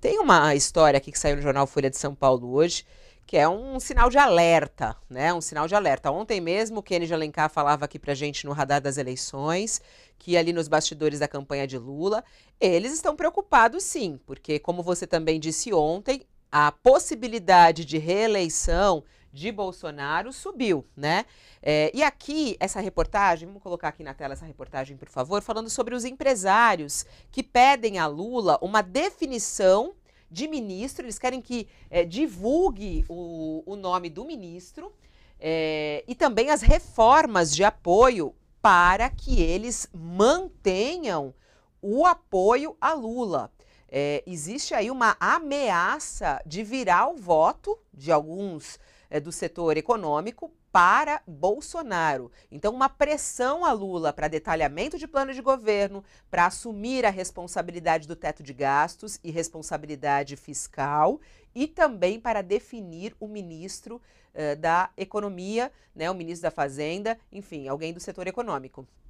Tem uma história aqui que saiu no jornal Folha de São Paulo hoje, que é um sinal de alerta, né? Um sinal de alerta. Ontem mesmo, o Kennedy Alencar falava aqui pra gente no radar das eleições, que ali nos bastidores da campanha de Lula, eles estão preocupados sim, porque como você também disse ontem, a possibilidade de reeleição de Bolsonaro subiu, né? É, e aqui, essa reportagem, vamos colocar aqui na tela essa reportagem, por favor, falando sobre os empresários que pedem a Lula uma definição de ministro, eles querem que é, divulgue o, o, nome do ministro é, e também as reformas de apoio para que eles mantenham o apoio a Lula é, existe aí uma ameaça de virar o voto de alguns é, do setor econômico para Bolsonaro. Então, uma pressão a Lula para detalhamento de plano de governo, para assumir a responsabilidade do teto de gastos e responsabilidade fiscal e também para definir o ministro uh, da Economia, né, o ministro da Fazenda, enfim, alguém do setor econômico.